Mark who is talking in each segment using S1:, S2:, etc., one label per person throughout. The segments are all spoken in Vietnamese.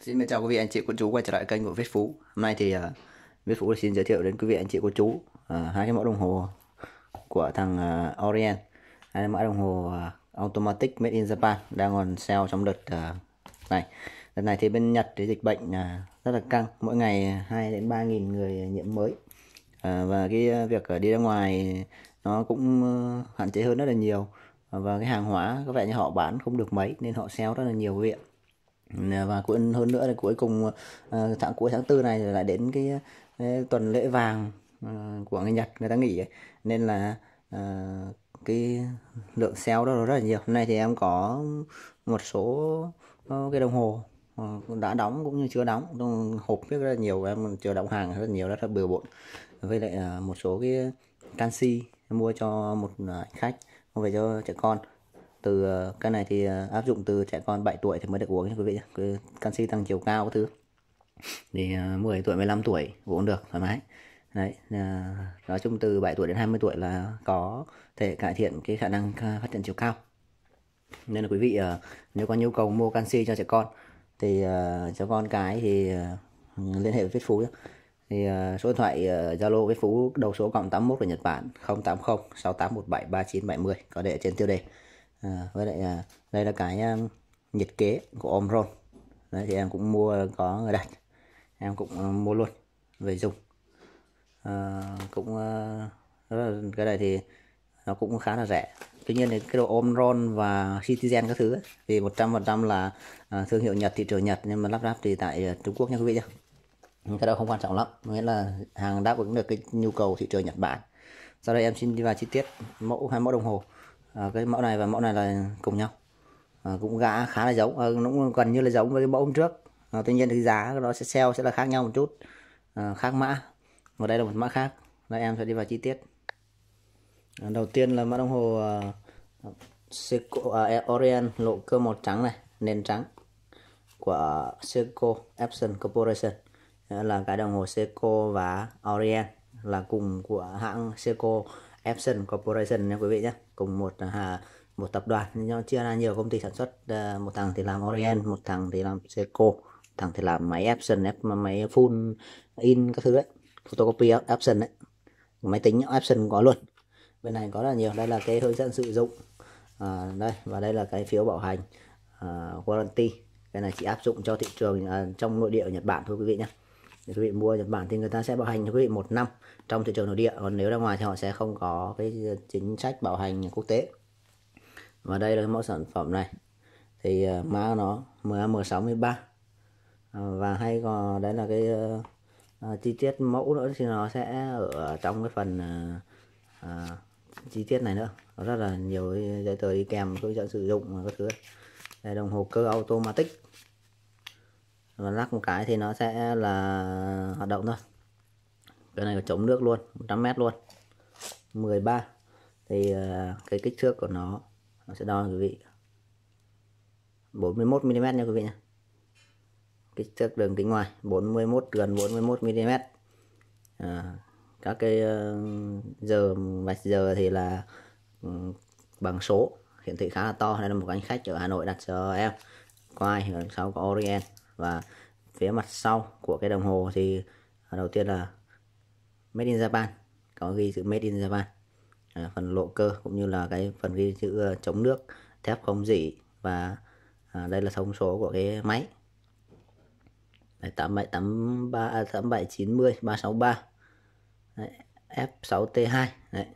S1: Xin chào quý vị anh chị cô chú quay trở lại kênh của Viết Phú. Hôm nay thì uh, Viết Phú xin giới thiệu đến quý vị anh chị cô chú uh, hai cái mẫu đồng hồ của thằng uh, Orient, hai cái mẫu đồng hồ uh, automatic made in Japan đang còn sale trong đợt uh, này. Đợt này thì bên Nhật thì dịch bệnh uh, rất là căng, mỗi ngày 2 đến 3 nghìn người nhiễm mới. Uh, và cái việc đi ra ngoài nó cũng uh, hạn chế hơn rất là nhiều và cái hàng hóa có vẻ như họ bán không được mấy nên họ sale rất là nhiều quý viện và cuối hơn nữa là cuối cùng ờ, tháng cuối tháng tư này lại đến cái, cái ờ, tuần lễ vàng ờ, của người Nhật người ta nghỉ ấy. nên là uh, cái lượng sale đó rất là nhiều hôm nay thì em có một số cái đồng hồ đã đóng cũng như chưa đóng hộp rất là nhiều em chưa đóng hàng rất là nhiều rất là bừa bộn với lại một số cái canxi mua cho một khách về cho trẻ con từ ờ, cái này thì ờ, áp dụng từ trẻ con 7 tuổi thì mới được uống nha quý vị canxi tăng chiều cao các thứ thì 10 ờ, tuổi 15 tuổi uống được thoải mái đấy nói chung từ 7 tuổi đến 20 tuổi là có thể cải thiện cái khả năng phát triển chiều cao nên là quý vị nếu có nhu cầu mua canxi cho trẻ con thì cho con cái thì liên hệ với Viết Phú nhé. thì số điện thoại Zalo Viết Phú đầu số cộng 81 của Nhật Bản 080 6817 3970 có để trên tiêu đề à, với lại à, đây là cái um, nhiệt kế của Omron đấy thì em cũng mua có người đặt em cũng uh, mua luôn về dùng à, cũng uh, là cái này thì nó cũng khá là rẻ tuy nhiên thì cái đồ Omron và Citizen các thứ ấy, thì 100% là uh, thương hiệu Nhật thị trường Nhật nhưng mà lắp ráp thì tại uh, Trung Quốc nha quý vị nhé ừ. cái đó không quan trọng lắm nghĩa là hàng đáp ứng được cái nhu cầu thị trường Nhật Bản sau đây em xin đi vào chi tiết mẫu hai mẫu đồng hồ Ờ, cái mẫu này và mẫu này là cùng nhau à, cũng gã khá là giống à, cũng gần như là giống với cái mẫu hôm trước à, tuy nhiên thì giá nó sẽ sale sẽ là khác nhau một chút à, khác mã và đây là một mã khác đây em sẽ đi vào chi tiết à, đầu tiên là mã đồng hồ Seiko, Orient lộ cơ một trắng này nền trắng của Seiko Epson Corporation là cái đồng hồ Seiko và Orient là cùng của hãng Seiko Epson Corporation nha quý vị nhé cùng một à, một tập đoàn nhưng chia ra nhiều công ty sản xuất à, một thằng thì làm Orient một thằng thì làm Seco thằng thì làm máy Epson máy full in các thứ đấy photocopy Epson đấy máy tính Epson có luôn bên này có là nhiều đây là cái hướng dẫn sử dụng à, đây và đây là cái phiếu bảo hành uh, warranty cái này chỉ áp dụng cho thị trường uh, trong nội địa ở Nhật Bản thôi quý vị nhé để quý vị mua Nhật Bản thì người ta sẽ bảo hành cho quý vị một năm trong thị trường nội địa còn nếu ra ngoài thì họ sẽ không có cái chính sách bảo hành quốc tế và đây là mẫu sản phẩm này thì ờ, mã nó M63 ờ, và hay còn đấy là cái uh, chi tiết mẫu nữa thì nó sẽ ở trong cái phần uh, uh, chi tiết này nữa nó rất là nhiều giấy tờ đi kèm hướng dẫn sử dụng và các thứ đây đồng hồ cơ automatic và lắc một cái thì nó sẽ là hoạt động thôi cái này là chống nước luôn 100m luôn 13 thì à, cái kích thước của nó nó sẽ đo quý vị 41mm nha quý vị nha kích thước đường kính ngoài 41 gần 41mm à, các cái ờ, giờ vạch giờ thì là ừ, bằng số hiển thị khá là to đây là một anh khách ở Hà Nội đặt cho em quai sau có Orient và phía mặt sau của cái đồng hồ thì à, đầu tiên là made in Japan có ghi chữ made in Japan à, phần lộ cơ cũng như là cái phần ghi chữ ờ, chống nước thép không dỉ và à, đây là thông số của cái máy tám bảy tám ba à, tám bảy chín mươi ba sáu ba f 6 t 2 đấy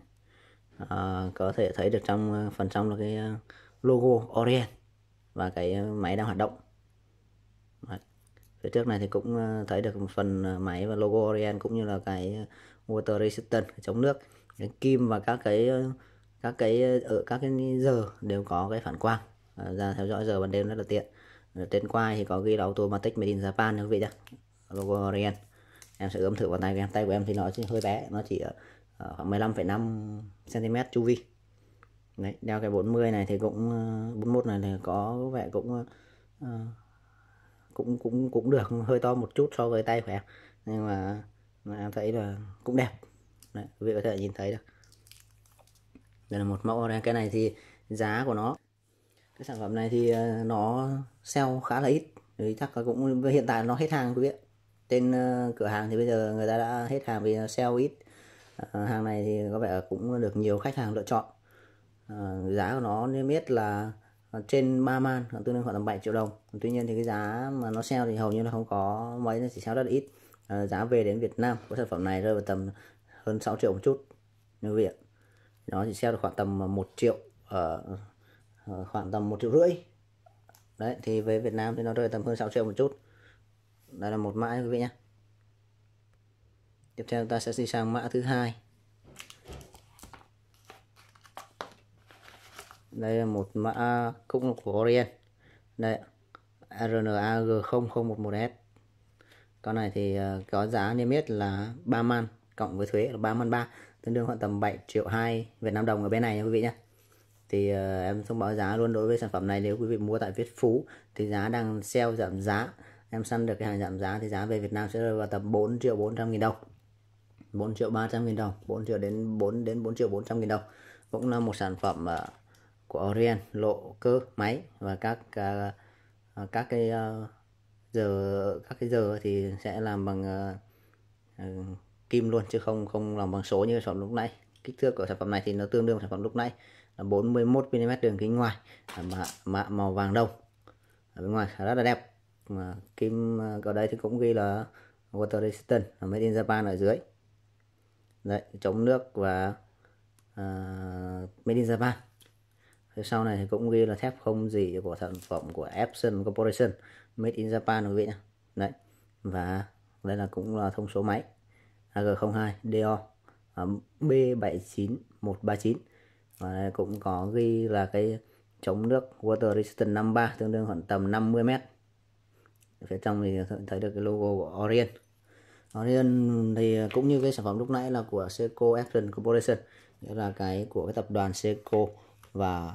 S1: à, có thể thấy được trong ờ, phần trong là cái ờ, logo Orient và cái máy đang hoạt động phía trước này thì cũng ờ, thấy được một phần ờ, máy và logo Orient cũng như là cái ờ, water resistant chống nước cái kim và các cái các cái ở các cái giờ đều có cái phản quang ra theo dõi giờ ban đêm rất là tiện ở trên quai thì có ghi là automatic made in Japan nha quý vị nhá logo Orient. em sẽ ướm thử vào tay của em tay của em thì nó hơi bé nó chỉ ở khoảng 15,5 cm chu vi đấy đeo cái 40 này thì cũng 41 này thì có vẻ cũng uh, cũng cũng cũng được hơi to một chút so với tay khỏe nhưng mà, mà em thấy là cũng đẹp đấy, quý vị có thể nhìn thấy được đây là một mẫu đây cái này thì giá của nó cái sản phẩm này thì ờ, nó sell khá là ít thì chắc là cũng hiện tại nó hết hàng quý vị tên ờ, cửa hàng thì bây giờ người ta đã hết hàng vì sell ít ờ, hàng này thì có vẻ cũng được nhiều khách hàng lựa chọn giá của nó niêm yết là Ờ, trên ba man khoảng ờ, tương đương khoảng tầm 7 triệu đồng tuy nhiên thì cái giá mà nó sale thì hầu như là không có mấy nó chỉ sale rất ít à, giá về đến Việt Nam của sản phẩm này rơi vào tầm hơn 6 triệu một chút như vậy nó chỉ sale được khoảng tầm 1 triệu ở uh, khoảng tầm 1 triệu rưỡi đấy thì về Việt Nam thì nó rơi tầm hơn 6 triệu một chút đây là một mã quý vị nhé tiếp theo ta sẽ đi sang mã thứ hai đây là một mã cũng là của Orient đây RNAG 0011S con này thì ờ, có giá niêm yết là 3 man cộng với thuế là 3 man 3 tương đương khoảng tầm 7 triệu 2 Việt Nam đồng ở bên này nha quý vị nhé thì uh, em thông báo giá luôn đối với sản phẩm này nếu quý vị mua tại Việt Phú thì giá đang sale giảm giá em săn được cái hàng giảm giá thì giá về Việt Nam sẽ rơi vào tầm 4 triệu 400 nghìn đồng 4 triệu 300 nghìn đồng 4 triệu đến 4 đến 4 triệu 400 nghìn đồng cũng là một sản phẩm uh, của Orient lộ cơ máy và các uh, các cái uh, giờ các cái giờ thì sẽ làm bằng uh, uh, kim luôn chứ không không làm bằng số như sản phẩm lúc nãy kích thước của sản phẩm này thì nó tương đương với sản phẩm lúc nãy là 41 mm đường kính ngoài mà, mà màu vàng đồng ở bên ngoài rất là đẹp mà kim ở đây thì cũng ghi là water resistant là made in Japan ở dưới đấy chống nước và uh, made in Japan thì sau này thì cũng ghi là thép không gì của sản phẩm của Epson Corporation made in Japan quý vị nhé đấy và đây là cũng là thông số máy AG02 DO B79139 và đây cũng có ghi là cái chống nước water resistant 53 tương đương khoảng tầm 50 m phía trong thì thấy được cái logo của orient orient thì cũng như cái sản phẩm lúc nãy là của seco epson Corporation nghĩa là cái của cái tập đoàn seco và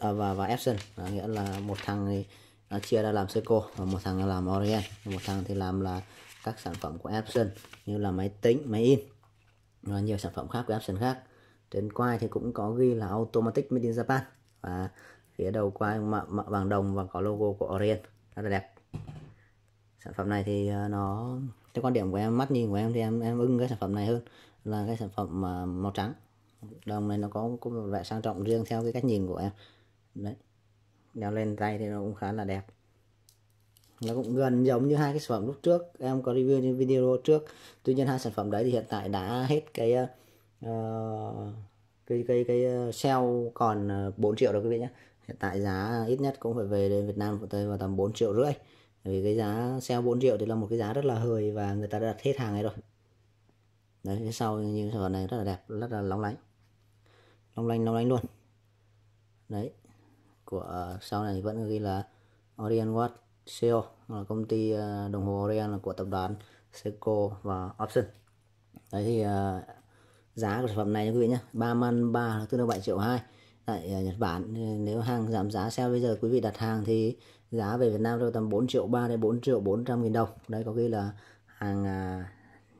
S1: à, và và Epson đó, nghĩa là một thằng thì nó à, chia ra làm Seiko và một thằng làm Orient một thằng thì làm là các sản phẩm của Epson như là máy tính máy in và nhiều sản phẩm khác của Epson khác trên quai thì cũng có ghi là automatic made in Japan và phía đầu quai mạ, mạ bằng đồng và có logo của Orient rất là đẹp sản phẩm này thì à, nó theo quan điểm của em mắt nhìn của em thì em em ưng cái sản phẩm này hơn là cái sản phẩm màu trắng đồng này nó có, có một vẻ sang trọng riêng theo cái cách nhìn của em đấy đeo lên tay thì nó cũng khá là đẹp nó cũng gần giống như hai cái sản phẩm lúc trước em có review trên video trước tuy nhiên hai sản phẩm đấy thì hiện tại đã hết cái uh, cái cái cái ờ, sale còn 4 triệu rồi quý vị nhé hiện tại giá ít nhất cũng phải về đến Việt Nam của tôi vào tầm 4 triệu rưỡi vì cái giá sale 4 triệu thì là một cái giá rất là hời và người ta đã đặt hết hàng này rồi đấy sau như sản phẩm này rất là đẹp rất là lóng lánh long lanh long lanh luôn đấy của ờ, sau này vẫn ghi là Orion Watch Co là công ty ờ, đồng hồ Orion là của tập đoàn Seiko và Option đấy thì ờ, giá của sản phẩm này nha quý vị nhé ba man ba tương đương bảy triệu hai tại Nhật Bản nếu hàng giảm giá sale bây giờ quý vị đặt hàng thì giá về Việt Nam rơi tầm 4 triệu 3 đến 4 triệu 400 nghìn đồng đây có ghi là hàng à,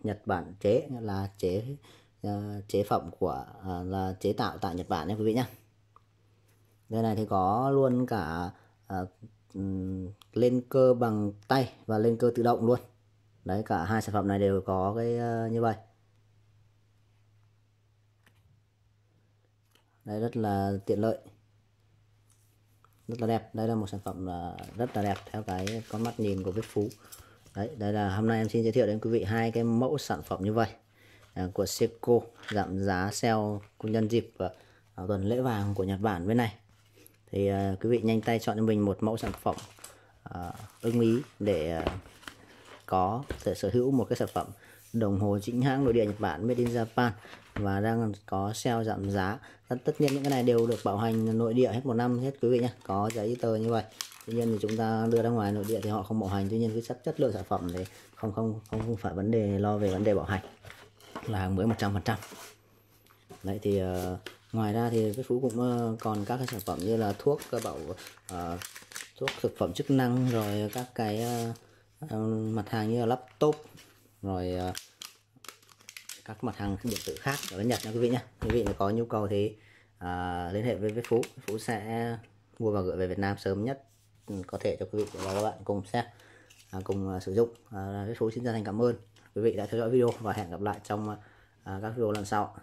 S1: Nhật Bản chế là chế Ờ, chế phẩm của à, là chế tạo tại Nhật Bản nha quý vị nhé đây này thì có luôn cả à, lên cơ bằng tay và lên cơ tự động luôn đấy cả hai sản phẩm này đều có cái ờ, như vậy đây rất là tiện lợi rất là đẹp đây là một sản phẩm à, rất là đẹp theo cái con mắt nhìn của bếp phú đấy đây là hôm nay em xin giới thiệu đến quý vị hai cái mẫu sản phẩm như vậy Ờ, của Seiko giảm giá sale nhân dịp à, tuần lễ vàng của Nhật Bản bên này thì ờ, quý vị nhanh tay chọn cho mình một mẫu sản phẩm ờ, ưng ý để có thể sở hữu một cái sản phẩm đồng hồ chính hãng nội địa Nhật Bản made in Japan và đang có sale giảm giá tất nhiên những cái này đều được bảo hành nội địa hết một năm hết quý vị nhé có giấy tờ như vậy tuy nhiên thì chúng ta đưa ra ngoài nội địa thì họ không bảo hành tuy nhiên cái chất lượng sản phẩm thì không không, không phải vấn đề lo về vấn đề bảo hành là hàng mới 100% đấy thì uh, ngoài ra thì cái phú cũng uh, còn các cái sản phẩm như là thuốc uh, bảo uh, thuốc thực phẩm chức năng rồi các cái uh, mặt hàng như là laptop rồi uh, các mặt hàng điện tử khác ở bên Nhật nha quý vị nhé quý vị nếu có nhu cầu thì à, liên hệ với với Phú Phú sẽ mua và gửi về Việt Nam sớm nhất ừ, có thể cho quý vị và các bạn cùng xem à, cùng sử dụng à, với Phú xin chân thành cảm ơn quý vị đã theo dõi video và hẹn gặp lại trong à, các video lần sau